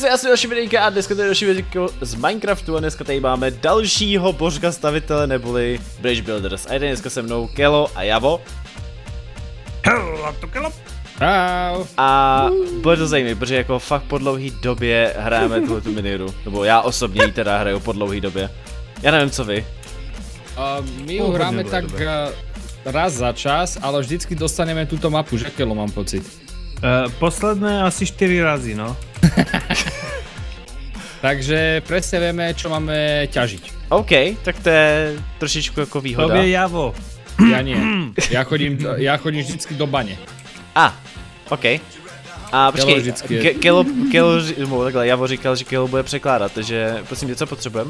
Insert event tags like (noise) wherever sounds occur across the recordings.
Čau, já jsem další videjka a dneska tady další videjko z Minecraftu a dneska tady máme dalšího božka stavitele neboli Bridge Builders. A je dneska se mnou Kelo a Javo. Hello, to Kelo. A bude to zajímavé, protože jako fakt po dlouhý době hrajeme tuhle tu miniru. Nebo já osobně ji teda hraju po dlouhý době. Já nevím, co vy. Uh, my ji hráme tak uh, raz za čas, ale vždycky dostaneme tuto mapu, že Kelo mám pocit. Eh, posledné asi 4 razy, no. (laughs) Takže presne vieme, čo máme ťažiť. OK, tak to je trošičku jako výhoda. To je javo. Ja nie. Ja chodím, ja chodím vždycky do bane. A, OK. A počkej, Kelo, Kelo, Kelo, Kelo, Kelo, Kelo, že Kelo Kelo, Kelo, Kelo, Kelo, Kelo, co Kelo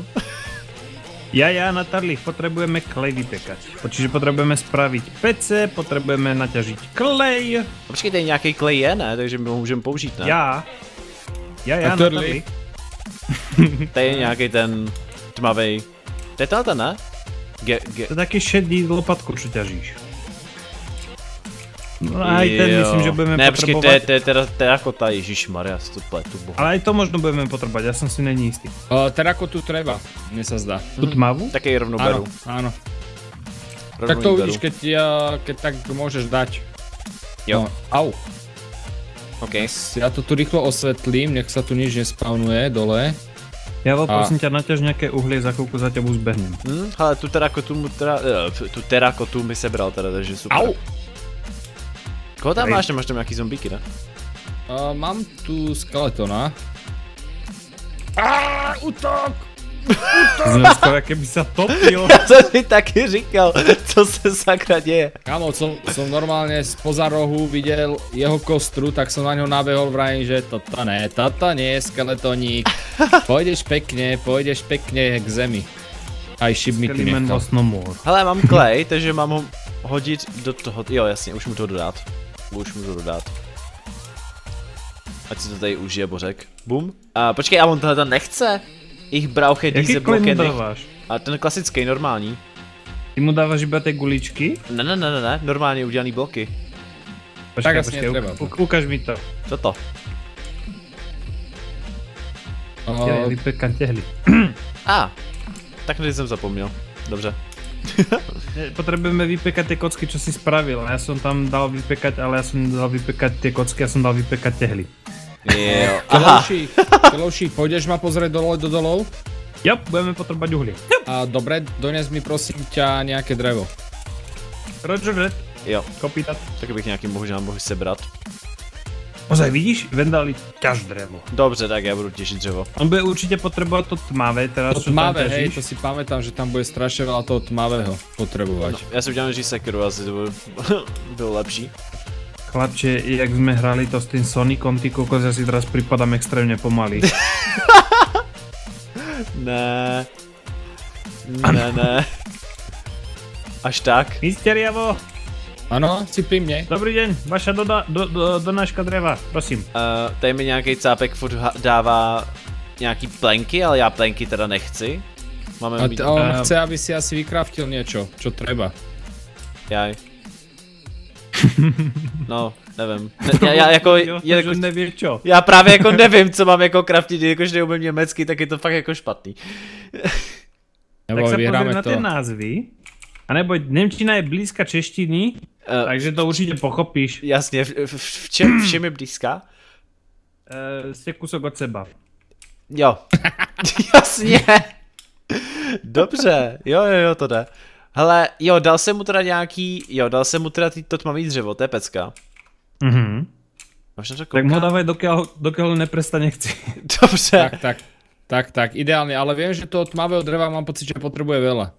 Ja, ja, Natali, potrebujeme klej vypekať. Čiže potrebujeme spraviť pece, potrebujeme naťažiť klej. Počkej, tady nějaký klej je, ne? Takže my ho můžeme použít, ne? Já. Ja, ja, Natali. tady je nějaký ten tmavý. To je tato, ne? Ge, ge. To je taky šedý lopatku, co ťažíš. No a i ten myslím, že budeme ne, potrebovať. Ne, to je, teda terakota, ježišmarja, si to pletu. Jako Boha. Ale i to možno budeme potrebovať, ja som si není istý. Uh, terakotu treba, mne sa zdá. Tu tmavu? Tak jej rovno beru. Áno, áno. tak to uvidíš, keď, ja, keď tak môžeš dať. Jo. No, au. OK. Ja to tu rýchlo osvetlím, nech sa tu nič nespavnuje dole. Já vám prosím tě, natěž nějaké uhly, za chvilku za tebou zbehnem. Hmm, ale tu terakotu, tera, eh, tu terakotu mi sebral teda, takže super. Au! Koho tam máš? Máš tam nějaký zombíky, ne? Uh, mám tu skeletona. Aaaa, útok! Jsem (laughs) skoro, jak by se topil. (laughs) Já jsem si taky říkal, co se sakra děje. Kámo, jsem som normálně spoza rohu viděl jeho kostru, tak jsem na něho nabehol vrajím, že toto ne, toto ne, skeletoník. (laughs) Pojdeš pekne, pojdeš pekne k zemi. A i šip mi ty nechal. Hele, mám klej, takže mám ho hodit do toho, jo jasně, už mu to dodat. Už můžu dodat. Ať si to tady užije Bořek. Bum. A počkej, a on tohle nechce. Ich brauche diese Blockeny. A ten klasický, normální. Ty mu dáváš iba ty guličky? Ne, ne, ne, ne, ne, normálně udělaný bloky. Počkej, tak počkej, no. ukaž mi to. Co to? Kantěhly, kantěhly. A, tak jsem zapomněl. Dobře. Potrebujeme vypekať tie kocky, čo si spravil. Ja som tam dal vypekať, ale ja som dal vypekať tie kocky, ja som dal vypekať tehly. Jo, pôjdeš ma pozrieť dole do dolov? Jo, budeme potrebať uhlie. A dobre, dones mi prosím ťa nejaké drevo. Roger Jo. Copy Tak bych nějaký mohl, mohl sebrat. Ozaj, vidíš, Vendali ťaž drevo. Dobře, tak já budu těžit dřevo. On bude určitě potřebovat to tmavé, teda to tmavé, hej, to si pamätám, že tam bude strašně veľa toho tmavého potřebovat. No, já si udělám, že sekeru asi to bude, (laughs) bylo lepší. Chlapče, jak jsme hráli to s tím Sonicom, ty kokos, já si teraz připadám extrémně pomalý. (laughs) ne. Ne, ne. (laughs) Až tak. Mysteriavo. Ano, si při mně. Dobrý den, Vaša doda, do, do, donáška dreva, prosím. Uh, tady mi nějaký cápek furt dává nějaký plenky, ale já plenky teda nechci. Máme a mít... on eh. chce, aby si asi vykraftil něco, co treba. Jaj. (laughs) No, nevím. Ne, já, já jako, jo, jako nevím čo. Já právě jako nevím, co mám jako kraftit, jakož neumím německy, tak je to fakt jako špatný. Nebo tak se na ty názvy. A nebo Němčina je blízka češtiny, Eh, Takže to určitě pochopíš. Jasně, v, v, v, čem, v čem je blízká? Uh, jsi kusok od seba. Jo. (laughs) Jasně. Dobře, jo, jo, jo, to jde. Hele, jo, dal jsem mu teda nějaký, jo, dal jsem mu teda to tmavý dřevo, to je pecka. Mhm. Možná to tak mu dávaj, dokud dokiaľ neprestane chci. (laughs) Dobře. Tak, tak, tak, tak, ideálně, ale vím, že to tmavého dřeva. mám pocit, že potřebuje veľa.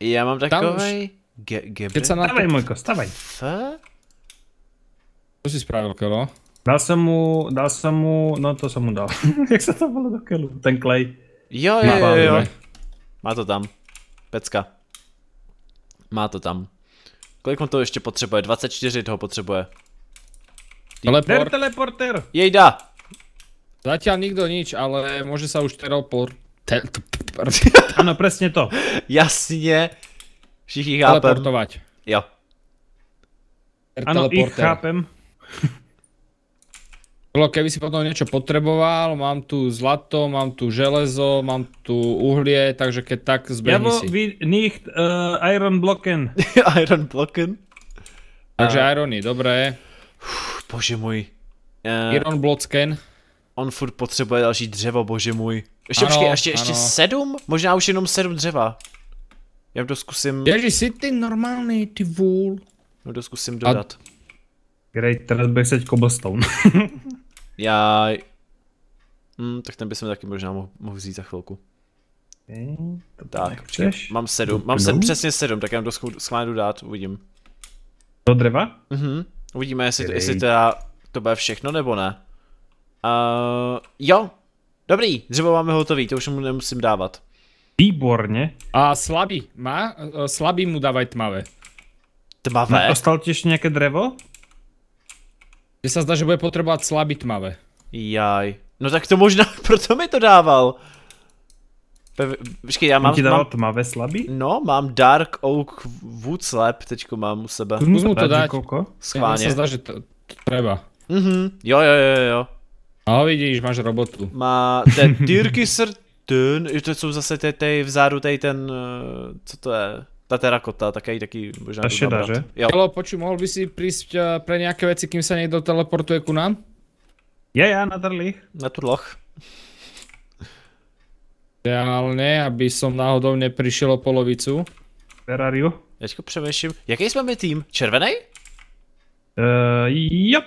Já mám takovej... Tam už... Ge, geby? na... Stavaj, Mojko, stávaj. Co Čo si spravil, Kelo? Dal jsem mu, dal jsem mu, no to jsem mu dal. (laughs) Jak se to volá do kelu? Ten klej. Jo, jo, jo, jo. Má to tam. Pecka. Má to tam. Kolik mu to ještě potřebuje? 24 toho potřebuje. Teleport. teleporter. Jejda. Zatiaľ nikdo nič, ale může se už teleport. Ano, přesně to. (laughs) Jasně, Všichni chápem. Teleportovat. Jo. Er- ano, i chápem. (laughs) Bolo, keby si potom niečo potreboval, mám tu zlato, mám tu železo, mám tu uhlie, takže keď tak zbehni Javo, si. Javo, nicht uh, Iron Blocken. (laughs) iron Blocken? Takže uh. Irony, dobré. bože můj. Uh, iron Blocken. On furt potřebuje další dřevo, bože můj. Ještě, ano, počkej, ještě, ještě sedm? Možná už jenom sedm dřeva. Já to zkusím... Ježi, jsi ty normální, ty vůl. No to zkusím dodat. A... Great, teraz bych seď cobblestone. (laughs) Já... Hmm, tak ten bychom taky možná mohl, mohl vzít za chvilku. Okay, tak, počkej, mám sedm, mám sedm, přesně sedm, tak já to schválně dát, uvidím. Do dřeva? Mhm, uvidíme, jestli, Great. jestli teda to bude všechno nebo ne. Uh, jo, dobrý, dřevo máme hotový, to už mu nemusím dávat. Výborně. A slabý má? E, slabý mu dávaj tmavé. Tmavé? No, dostal ti ještě nějaké drevo? Mně se zdá, že bude potřebovat slabý tmavé. Jaj. No tak to možná, (laughs) proto mi to dával. Počkej, já mám... ti dával mám, tmavé slabý? No, mám Dark Oak Wood Slab, teďko mám u sebe. Kus mu to dát. Koko? Schválně. Mně se zdá, že to, to treba. Mhm, jo, jo, jo, jo. A no, vidíš, máš robotu. Má, ten Tyrkisr Dun, to jsou zase ty, ty vzadu tady ten, eh, co to je, ta terakota, tak já taky možná Ta šedá, že? Jo. Halo, poču, mohl by si přijít uh, eh, pro nějaké věci, kým se někdo teleportuje ku nám? Je, já na trlích. Na trloch. Reálně, aby som náhodou nepřišel o polovicu. Terrariu. Teďko přemýšlím. Jaký jsme my tým? Červený? Uh, eh, jo.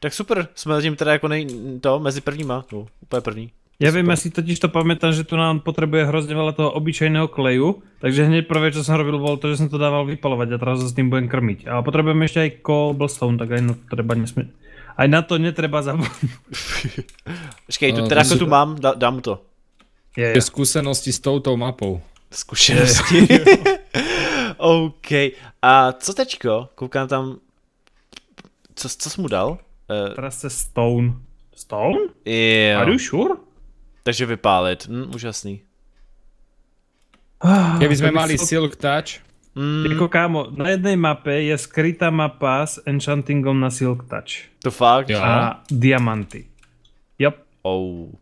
Tak super, jsme zatím teda jako nej, to, mezi prvníma, no, úplně první. Já vím, já si totiž to pamětám, že tu nám potřebuje hrozně veľa toho obyčejného kleju, takže hned prvé, co jsem robil, bylo to, že jsem to dával vypalovat a teraz se s tím budem krmit. A potřebujeme ještě i cobblestone, tak aj na to treba nesmí. Aj na to netreba zapomínat. (laughs) Počkej, tu no, teda tu mám, dá, dám to. Je, je. Zkušenosti s touto mapou. Zkušenosti. (laughs) OK. A co teďko? Koukám tam. Co, co jsi mu dal? Uh... Teraz se Stone. Stone? Jo. Are you sure? Takže vypálit, hm, úžasný. Keby sme měli Silk Touch. Mm. Jako kámo, na jedné mape je skrytá mapa s enchantingom na Silk Touch. To fakt? Jo. A diamanty. Yep. Oh.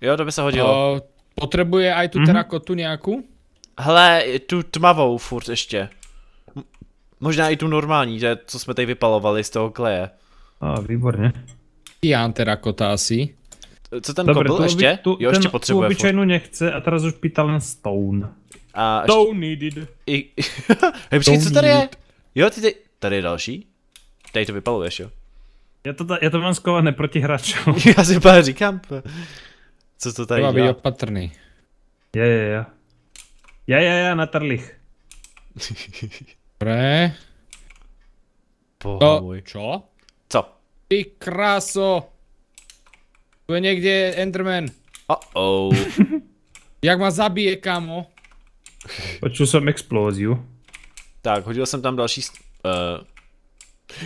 Jo, to by se hodilo. O, potřebuje aj tu mm -hmm. terakotu nějakou? Hele, tu tmavou furt ještě. Možná i tu normální, že co jsme tady vypalovali z toho kleje. A, výborně. Jan terakota asi. Co ten Dobre, kobl ještě? Tu, jo, ještě potřebuje. Tu obyčejnou nechce a teraz už pýtal na stone. A ještě... Don't need I... (laughs) Hej, počkej, co tady je? Jo, ty, ty... tady je další? Tady to vypaluješ, jo? Já to, já to mám skované proti hráčům. (laughs) já si úplně říkám, co to tady Byla dělá. být opatrný. Je, je, je. Je, je, je, na trlich. Dobré. Pohavuj. Čo? Co? Ty kráso. Tu je někde Enderman. Uh-oh. (laughs) Jak ma zabije, kamo? Počul jsem explóziu. Tak, hodil jsem tam další... Uh...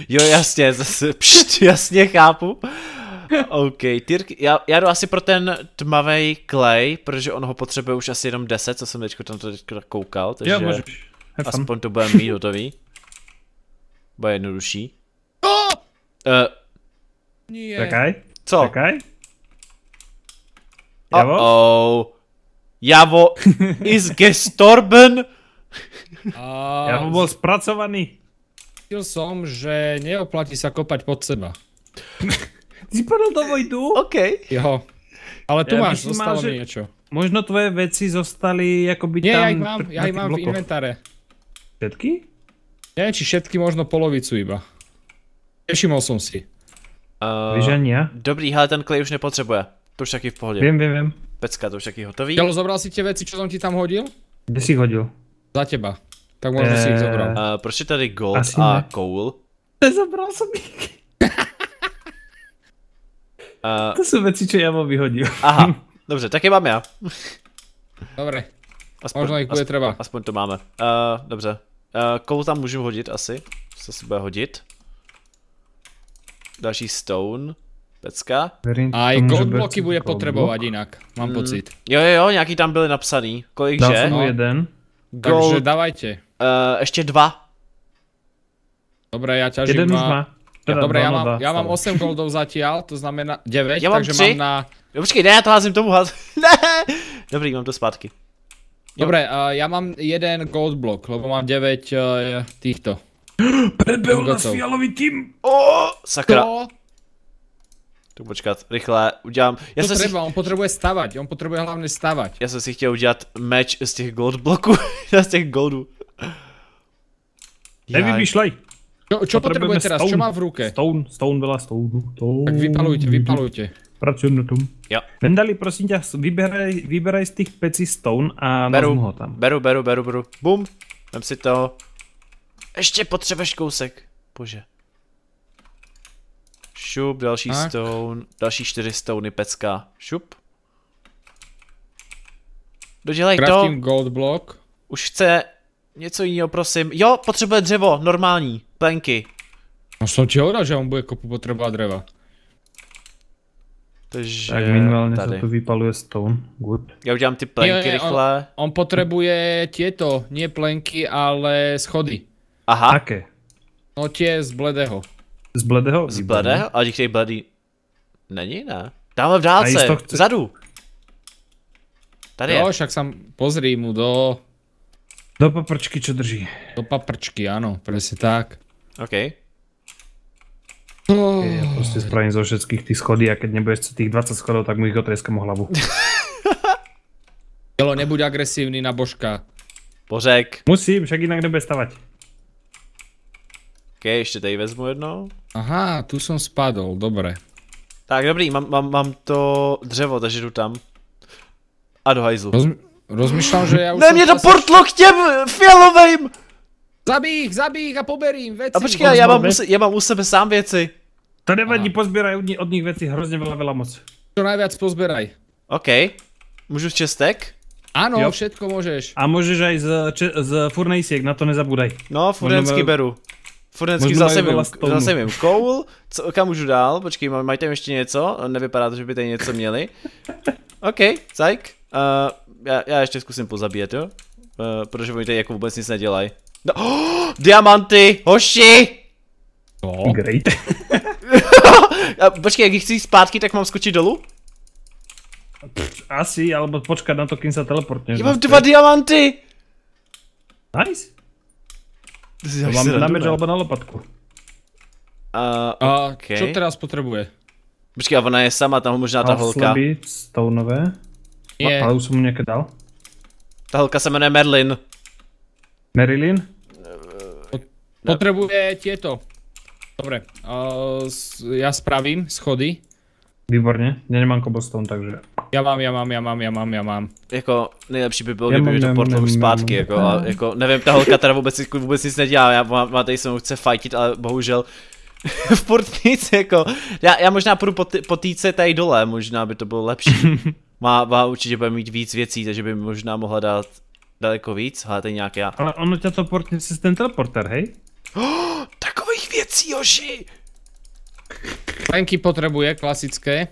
Jo, jasně, zase, (laughs) pšt, jasně, chápu. OK, Tyrk, já, já jdu asi pro ten tmavý klej, protože on ho potřebuje už asi jenom 10, co jsem teďko tam to teďko koukal, takže jo, aspoň to budeme mít hotový. Bude jednodušší. Oh! Uh, Nie. Čekaj, co? Čekaj. Javos? Oh, Javo is gestorben? Uh, Javo bol spracovaný. Zistil som, že neoplatí sa kopať pod seba. si padl do vojdu? OK. Jo. Ale tu ja máš, zostalo mal, že... niečo. Možno tvoje veci zostali akoby Nie, tam... Nie, ja ich mám, ja mám v inventáre. Všetky? Neviem, či všetky, možno polovicu iba. Nevšimol som si. Uh, eh, Vyženia. Dobrý, ale ten klej už nepotřebuje. To už taky v pohodě. Vím, vím, vím. Pecka, to už taky hotový. Jalo, zobral si tě věci, co jsem ti tam hodil? Kde jsi hodil? Za těba. Tak možná si jich eh, zobral. Uh, proč je tady gold Asi a ne. coal? Nezabral (laughs) jsem jich. uh, (laughs) to jsou věci, co já mu vyhodil. Aha, (laughs) dobře, tak je mám já. Dobre. Aspoň, Možná jich bude třeba. Aspoň to máme. Uh, dobře. Uh, tam můžu hodit asi. Co se bude hodit? Další stone. Pecka. a i gold bloky bude potřebovat block. jinak, mám hmm. pocit. Jo, jo, jo, nějaký tam byly napsaný. Kolik Dal že? jsem no. jeden. Gold. Takže dávajte. Uh, ještě dva. Dobré, já ťažím Jeden dva. Jeden Teda Dobre, já mám, já mám 8 goldov zatím, to znamená 9, já mám takže 3. mám na... Jo, počkej, ne, já to házím tomu, házím. (laughs) ne! Dobrý, mám to zpátky. Dobré, uh, já mám jeden gold blok, lebo mám 9 uh, eh, týchto. Predbehol (gasps) nás fialový tým! Oh, sakra. To tu počkat, rychle, udělám... Já to třeba, si... on potřebuje stavat, on potřebuje hlavně stavat. Já jsem si chtěl udělat meč z těch gold bloků, (laughs) z těch goldů. Nevymýšlej. Čo, čo potřebuje teraz, co má v ruce? Stone, stone byla stone, stone. No, tak vypalujte, vypalujte. Pracujem na tom. Jo. Vendali, prosím tě, vyberaj, vyberaj z těch pecí stone a beru, ho tam. Beru, beru, beru, beru. Bum, vem si to. Ještě potřebuješ kousek. Bože šup, další tak. stone, další čtyři stony, pecka, šup. Dodělej Craftím to. gold block. Už chce něco jiného, prosím. Jo, potřebuje dřevo, normální, plenky. No jsem ti hodal, že on bude kopu potřebovat dřeva. Takže tak minimálně tady. se to vypaluje stone, good. Já udělám ty plenky jo, jo, rychle. On, on potřebuje tieto, nie plenky, ale schody. Aha. Také. No tě z bledého. Z bledého? Z bledého? Ale když bledý... Není, ne? Tamhle v dálce, chci... vzadu. Tady jo, je. však sam pozri mu do... Do paprčky, co drží. Do paprčky, ano, přesně tak. OK. Oh. Ja prostě spravím zo všetkých tých schody a keď nebudeš chce tých 20 schodov, tak mu ich otrieskam o hlavu. (laughs) Jelo, nebuď agresívny na božka. Božek. Musím, však jinak nebude stavať. Ok, ještě tady vezmu jedno. Aha, tu jsem spadl, dobré. Tak dobrý, mám, mám, mám to dřevo, takže jdu tam. A do hajzlu. Rozm rozmýšlám, že já už Ne, mě to portlo k těm fialovým! Zabij jich, zabij jich a poberím věci. A počkej, já mám, já mám u sebe sám věci. To nevadí, pozbíraj od, ní, od nich věci, hrozně byla vela moc. To najviac pozbíraj. OK. Můžu z čestek? Ano, všechno můžeš. A můžeš aj z, z furnejsiek, na to nezabudaj. No, furnejsky beru. Fordenský zase mi, zase mi koul, co, kam můžu dál, počkej, mají tam ještě něco, nevypadá to, že by tady něco měli. OK, zajk. uh, eh, já, já ještě zkusím pozabíjet, jo? Uh, protože oni tady jako vůbec nic nedělají. No, oh, (gasps) diamanty, hoši! No. Great. (laughs) a, počkej, jak chci zpátky, tak mám skočit dolů? Pff, asi, alebo počkat na to, kým se teleportně. Já mám dva diamanty! Nice. Mám damage alebo na lopatku. Uh, okay. A čo teraz potrebuje? Počkej, a ona je sama, tam možná ta holka. Stoneové. Je. Ale už jsem mu nějaké dal. Ta holka se jmenuje Merlin. Marilyn? Potrebuje tieto. Dobre, uh, já spravím schody. Výborně, já nemám cobblestone, takže já mám, já mám, já mám, já mám, já mám. Jako nejlepší by bylo, já kdyby mi to portlo zpátky, jako, a, jako nevím, ta holka teda vůbec, vůbec nic nedělá, já má, má tady se mnou chce fightit, ale bohužel (laughs) v portnici, jako, já, já možná půjdu po, týce tady dole, možná by to bylo lepší. (laughs) Má, má určitě bude mít víc věcí, takže by možná mohla dát daleko víc, ale tady nějak já. Ale ono tě to portnici ten teleporter, hej? Oh, (gasps) takových věcí, Joži! Tanky potřebuje klasické.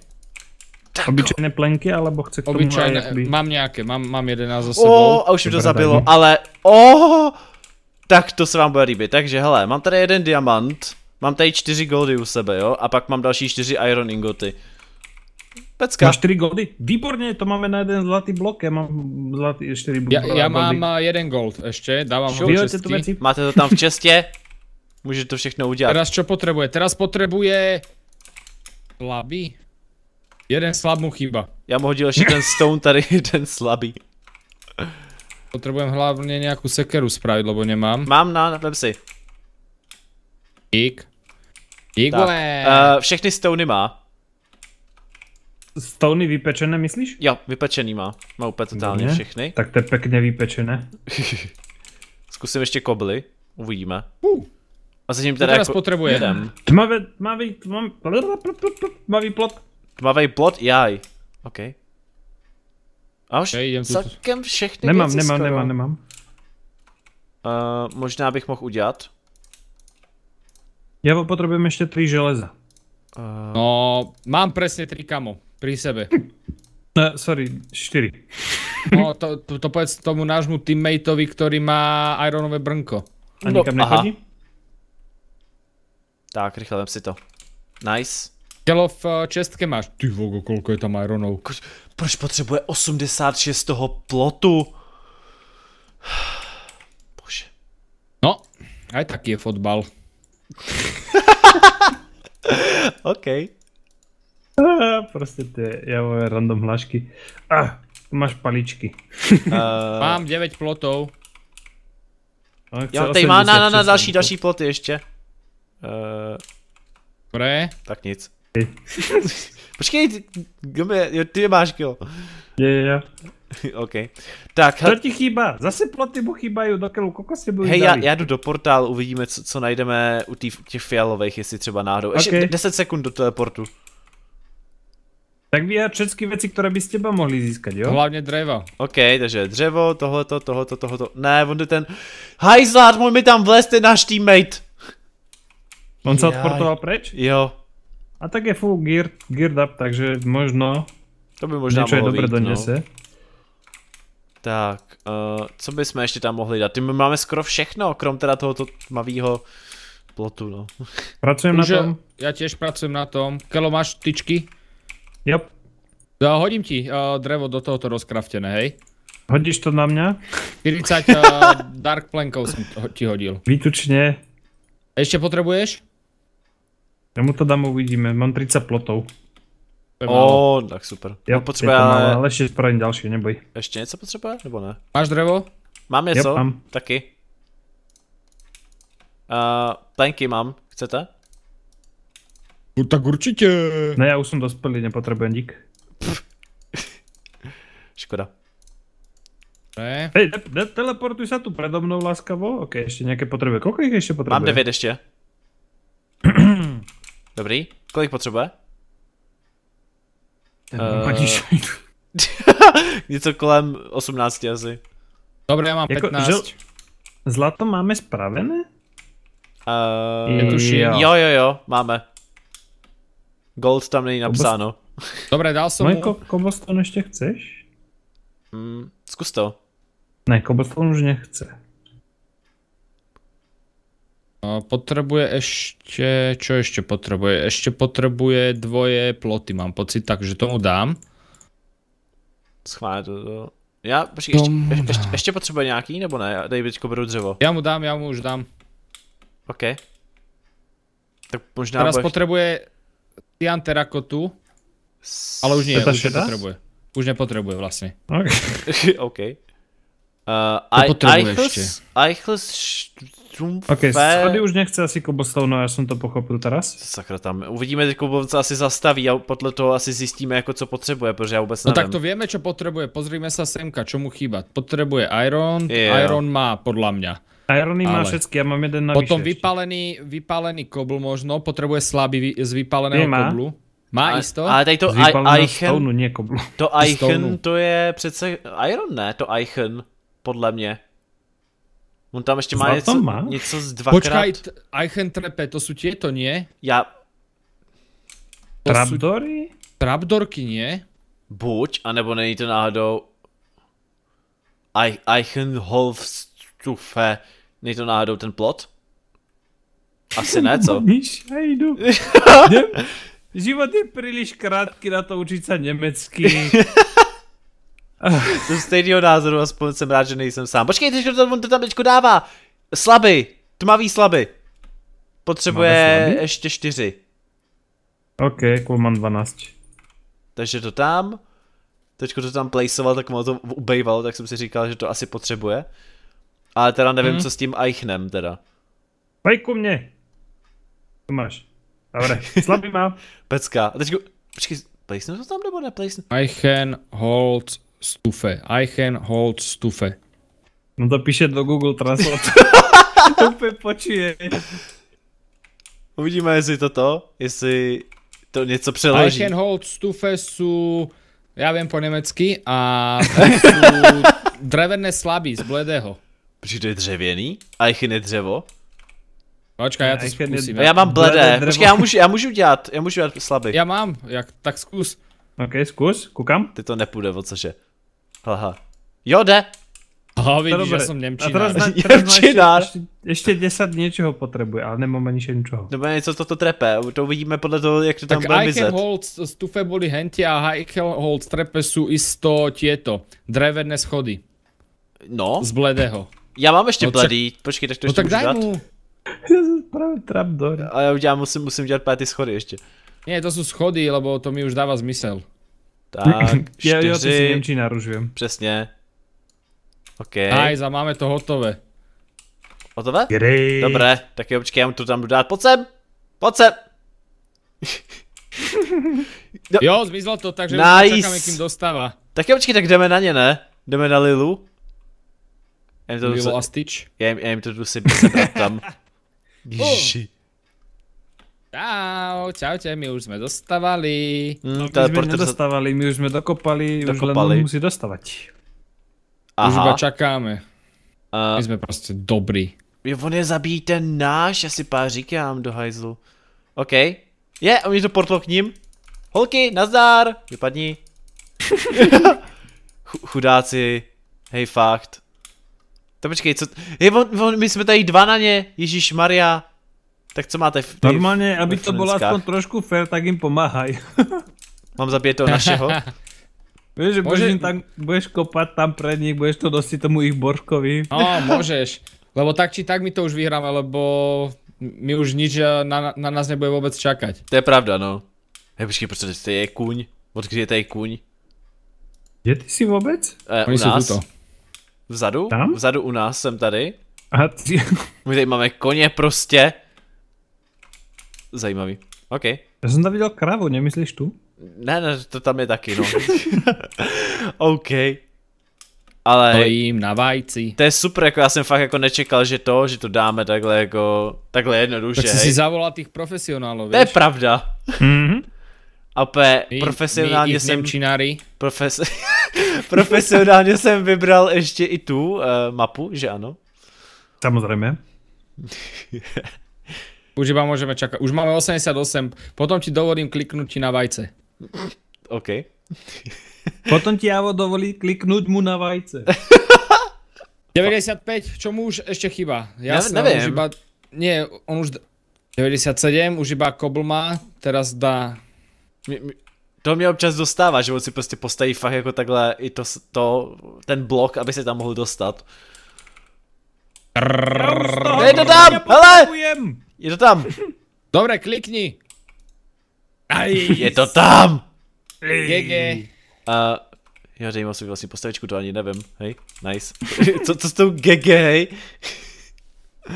Tak. Obyčejné plenky, alebo chce k tomu Obyčejné, jakby... mám nějaké, mám, mám 11 za sebou. Oh, a už mi to zabilo, dání. ale oh, tak to se vám bude líbit. Takže hele, mám tady jeden diamant, mám tady čtyři goldy u sebe, jo, a pak mám další čtyři iron ingoty. Pecka. Máš 4 goldy? Výborně, to máme na jeden zlatý blok, já mám zlatý, 4 goldy. Já, já mám eh, jeden gold ještě, dávám Show, ho To Máte to tam v čestě? Můžete to všechno udělat. Teraz čo potřebuje? Teraz potřebuje... Laby? Jeden slab mu chýba. Já mu hodil ještě ten stone, tady jeden (laughs) slabý. Potřebujeme hlavně nějakou sekeru spravit, lebo nemám. Mám, na, vem si. Dík. Dík, uh, Všechny stony má. Stony vypečené, myslíš? Jo, vypečený má. Má úplně totálně Dobrně. všechny. Tak to je pěkně vypečené. (laughs) Zkusím ještě kobly, uvidíme. Uh. A zatím teda jako... potřebujeme. Tmavý, tmavý, tmavý, tmavý plot. Tmavý plot, jaj. OK. A už okay, celkem všechny nemám, věci nemám, skoro. nemám, nemám, nemám. Uh, možná bych mohl udělat. Já potřebuji ještě tři železa. Uh... No, mám přesně tři kamo. při sebe. (laughs) Ne, sorry, čtyři. (laughs) No, to, to, to povedz tomu nášmu teammateovi, který má ironové brnko. A no, nikam no, nechodí? Aha. Tak, rychle vem si to. Nice. Tělo v eh, čestke máš. Ty vogo, kolko je tam ironou. Proč potřebuje 86 toho plotu? (sighs) Bože. No, aj taky je fotbal. (laughs) OK. (laughs) prostě ty javové random hlášky. Ah, máš paličky. uh... (laughs) Mám 9 plotů. Jo, tady má na, na, na další, další ploty ještě. Uh... Dobré. Tak nic. (laughs) Počkej, kdo je, jo, ty je máš, jo. Je, je, je. (laughs) OK. Tak, co ti chýba? Zase ploty mu chýbají, dokud kokosy byly Hej, já, já, jdu do portálu, uvidíme, co, co najdeme u tý, těch fialových, jestli třeba náhodou. Ještě okay. 10 sekund do teleportu. Tak vy všechny věci, které by těba mohli získat, jo? Hlavně dřevo. OK, takže dřevo, tohleto, tohleto, tohleto. Ne, on jde ten... Hajzlát, můj mi tam vlez, ten náš teammate! On se odportoval preč? Jo. A tak je full geared, geared up, takže možno to by možná něco je dobré no. donese. Tak, uh, co bychom ještě tam mohli dát? My máme skoro všechno, krom teda tohoto tmavého plotu, no. (laughs) Pracujem Už na tom. Já těž pracujem na tom. Kelo, máš tyčky? Yep. No, hodím ti uh, drevo do tohoto rozkraftené, hej? Hodíš to na mě? 40 uh, eh, (laughs) dark plankov jsem ti hodil. Výtučně. Ještě potřebuješ? Já mu to dám, uvidíme. Mám 30 plotů. O, tak super. Já no potřebuji ale... ale ještě spravím další, neboj. Ještě něco potřebuje, nebo ne? Máš dřevo? Mám něco, jo, mám. taky. Uh, plenky mám, chcete? No tak určitě. Ne, já už jsem dospělý, nepotřebujem dík. Pff. (laughs) Škoda. Ne. Hej, teleportuj se tu predo mnou láskavo. Ok, ještě nějaké potřeby. Kolik ještě potřebuje? Mám devět ještě. (clears throat) Dobrý. Kolik potřebuje? Ten Uh, eh, (laughs) něco kolem 18 asi. Dobré, já mám jako 15. Že... Zlato máme spravené? Uh, jo. Jo, jo, jo, máme. Gold tam není napsáno. Kobost... Dobré, dal jsem Moje mu. Ko koboston ještě chceš? Mm, zkus to. Ne, koboston už nechce. Potrebuje ešte, čo ešte potrebuje? Ešte potrebuje dvoje ploty, mám pocit, takže tomu dám. Schválně to, to. Já, počkej, ještě, ještě, ještě, potřebuje nějaký, nebo ne? Tady teďko beru dřevo. Já mu dám, já mu už dám. OK. Tak možná Teraz budeš... potřebuje Tian terakotu, ale už nie, už nepotrebuje. Už nepotrebuje vlastně. OK. (laughs) Uh, eh, to Eichels, Eichels Strumpfer... Ok, schody už nechce asi Cobblestone, no, já jsem to pochopil teraz. Sakra tam, uvidíme, teď Cobblestone asi zastaví a podle toho asi zjistíme, jako co potřebuje, protože já vůbec nevím. No tak to víme, co potřebuje, pozrime se semka, čemu chýbat. Potřebuje Iron, yeah. Iron má, podle mě. Irony má všechny. já mám jeden na Potom vypálený, vypálený kobl možno, potřebuje slabý z vypáleného Nemá. koblu. Má a, jisto? Ale tady to Eichen... To Eichen, to je přece... Iron ne, to Eichen podle mě. On tam ještě má něco, má něco z dvakrát. Počkaj, Eichentrepe, to jsou to nie? Já... Trapdory? Sú... Trapdorky, nie? Buď, anebo není to náhodou... Eichenholfstufe. Není to náhodou ten plot? Asi ne, co? (laughs) Víš, já jdu. (laughs) Život je příliš krátký na to učit se německy. (laughs) jsem (laughs) stejného názoru, aspoň jsem rád, že nejsem sám. Počkej, to, on to tam teďko dává. Slaby, tmavý slaby. Potřebuje slaby? ještě čtyři. OK, cool, mám 12. Takže to tam. Teďko to tam placeoval, tak mu to ubejval, tak jsem si říkal, že to asi potřebuje. Ale teda nevím, hmm. co s tím Eichnem teda. Pajku mě. To máš. Dobre, slabý má. (laughs) Pecka. A teďko, počkej, placenu to tam nebo neplacenu? Eichen, Holt, stufe. Eichen hold stufe. No to píše do Google Translate. (laughs) Úplně počuje. Uvidíme, jestli toto, jestli to něco přeloží. hold stufe jsou, já vím po německy, a jsou (laughs) drevené slaby z bledého. je dřevěný? Eichen je dřevo? Počkej, já to zkusím. Já mám bledé, počkej, já můžu, já můžu dělat, já můžu dělat slaby. Já mám, jak, tak zkus. Ok, zkus, Kukám. Ty to nepůjde, o cože. Aha. Jo, jde! Aha, vidíš, já jsem Němčinář. Němčinář! (laughs) Ještě, ještě 10 něčeho potřebuje, ale nemám ani ničeho. Dobře, něco toto trepe, to uvidíme podle toho, jak to tak tam bude vyzet. Tak hold stufe boli henti a hold trepe jsou isto tieto. Drevené schody. No. Z bledého. Já mám ještě no, bledý, počkej, tak to no ještě no, tak daj mu. Právě trapdoor. A já musím, musím dělat ty schody ještě. Ne, to jsou schody, lebo to mi už dává smysl. Tak, čtyři. (laughs) Jo, jo, ty si Němčina, Přesně. OK. Aj, za máme to hotové. Hotové? Jedy. Dobré, tak jo, počkej, já mu to tam dodat. Pojď sem! Pojď sem! (laughs) no. Jo, zmizlo to, takže nice. už čekáme, kým dostává. Tak jo, počkej, tak jdeme na ně, ne? Jdeme na Lilu? Já jim to Lilo se... a Stitch? Já jim, já jim to jdu si tam. Ježi. Oh. Čau, čau tě, my už jsme dostávali. Mm, no, my jsme nedostávali, my už jsme dokopali, dokopali. už len musí dostávat. Aha. Už iba čakáme. Uh, my jsme prostě dobrý. Jo, on je zabíjí ten náš, já si pár říkám do hajzlu. OK. Je, a mě to portlo k ním. Holky, nazdar! Vypadni. (laughs) Chudáci. Hej, fakt. To počkej, co... Hej, on, on, my jsme tady dva na ně, Ježíš Maria. Tak co máte v Normálně, v, aby to bylo aspoň trošku fair, tak jim pomáhaj. (laughs) Mám zabít toho našeho? (laughs) Víš, že budeš, tam, budeš kopat tam pred nich, budeš to dosti tomu ich borkovi. No, můžeš. Lebo tak či tak mi to už vyhráme, lebo mi už nič eh, na, na nás nebude vůbec čakať. To je pravda, no. Hej, počkej, proč to je kuň? Odkdy je tady kuň? Kde ty si vůbec? E, Oni u nás. Tuto. Vzadu? Tam? Vzadu u nás, jsem tady. A ty... My tady máme koně prostě zajímavý. OK. Já jsem tam viděl kravu, nemyslíš tu? Ne, ne, to tam je taky, no. (laughs) OK. Ale jim na vajci. To je super, jako já jsem fakt jako nečekal, že to, že to dáme takhle jako, takhle jednoduše. Tak si si zavolal těch profesionálů, To je pravda. Mm-hmm. A pe, profesionálně my jsem... Činary. Profes, (laughs) profesionálně jsem vybral ještě i tu uh, mapu, že ano? Samozřejmě. (laughs) Už iba môžeme čakať. Už máme 88. Potom ti dovolím kliknúť ti na vajce. OK. Potom ti Javo dovolí kliknúť mu na vajce. 95, (laughs) mu už ešte chyba? Jasné, neviem. Už iba, nie, on už 97, už iba kobl má, teraz dá... To mě občas dostává, že on si prostě postaví fakt jako takhle i to, to ten blok, aby se tam mohl dostat. Já to tam! Hele! Je to tam. Dobre, klikni. Aj. Je to tam. GG. A já řejmě si vlastně postavičku, to ani nevím. Hej, nice. (laughs) co, co s tou GG, hej?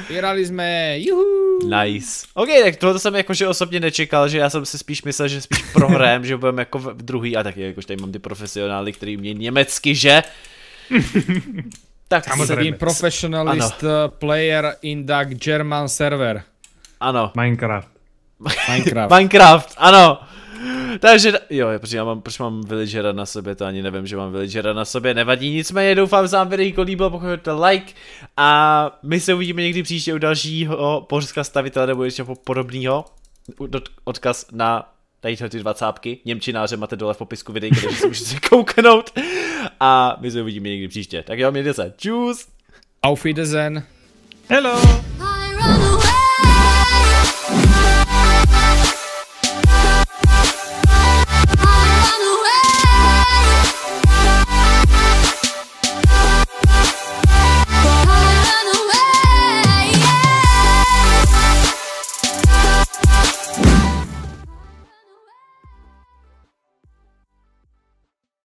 Vyhrali jsme, juhu. Nice. Ok, tak tohle jsem jakože osobně nečekal, že já jsem si spíš myslel, že spíš prohrám, že budeme jako v druhý a taky jakož tady mám ty profesionály, který mě německy, že? (laughs) tak Samozřejmě. Professionalist ano. Eh, player in the German server. Ano. Minecraft. Minecraft. (laughs) Minecraft, ano. Takže, jo, protože já mám, proč mám villagera na sobě, to ani nevím, že mám villagera na sobě, nevadí, nicméně doufám, že vám video líbilo, pokud to like a my se uvidíme někdy příště u dalšího pořska stavitele nebo ještě podobného, odkaz na tady ty dvacátky, němčináře máte dole v popisku videa, kde si můžete (laughs) kouknout a my se uvidíme někdy příště, tak jo, mějte se, čus! Auf Wiedersehen! Hello!